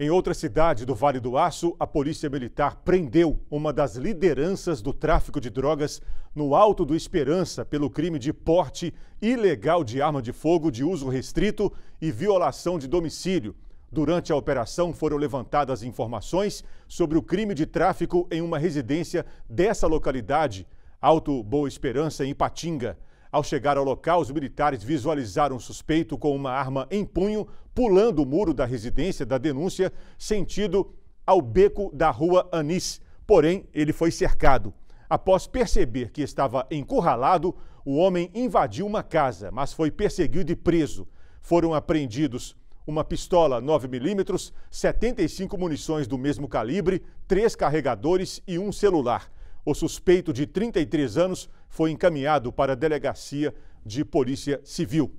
Em outra cidade do Vale do Aço, a Polícia Militar prendeu uma das lideranças do tráfico de drogas no Alto do Esperança pelo crime de porte ilegal de arma de fogo de uso restrito e violação de domicílio. Durante a operação foram levantadas informações sobre o crime de tráfico em uma residência dessa localidade, Alto Boa Esperança, em Patinga. Ao chegar ao local, os militares visualizaram um suspeito com uma arma em punho, pulando o muro da residência da denúncia, sentido ao beco da rua Anis. Porém, ele foi cercado. Após perceber que estava encurralado, o homem invadiu uma casa, mas foi perseguido e preso. Foram apreendidos uma pistola 9mm, 75 munições do mesmo calibre, três carregadores e um celular. O suspeito de 33 anos foi encaminhado para a delegacia de Polícia Civil.